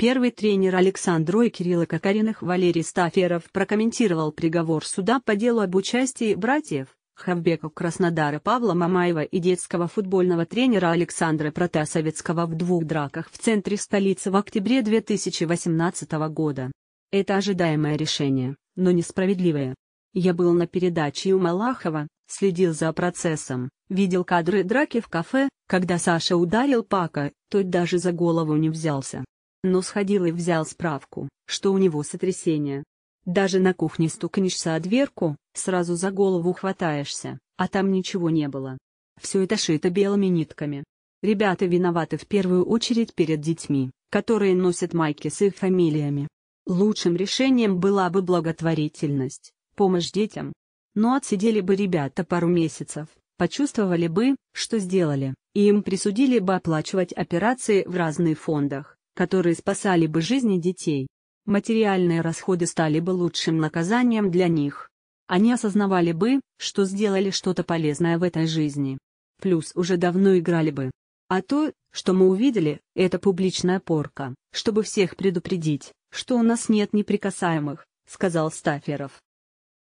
Первый тренер Александра и Кирилла Кокориных Валерий Стаферов прокомментировал приговор суда по делу об участии братьев Хавбека Краснодара Павла Мамаева и детского футбольного тренера Александра Протасовецкого в двух драках в центре столицы в октябре 2018 года. Это ожидаемое решение, но несправедливое. Я был на передаче у Малахова, следил за процессом, видел кадры драки в кафе, когда Саша ударил Пака, тот даже за голову не взялся но сходил и взял справку, что у него сотрясение. Даже на кухне стукнешься о дверку, сразу за голову хватаешься, а там ничего не было. Все это шито белыми нитками. Ребята виноваты в первую очередь перед детьми, которые носят майки с их фамилиями. Лучшим решением была бы благотворительность, помощь детям. Но отсидели бы ребята пару месяцев, почувствовали бы, что сделали, и им присудили бы оплачивать операции в разных фондах которые спасали бы жизни детей. Материальные расходы стали бы лучшим наказанием для них. Они осознавали бы, что сделали что-то полезное в этой жизни. Плюс уже давно играли бы. А то, что мы увидели, это публичная порка, чтобы всех предупредить, что у нас нет неприкасаемых, сказал Стаферов.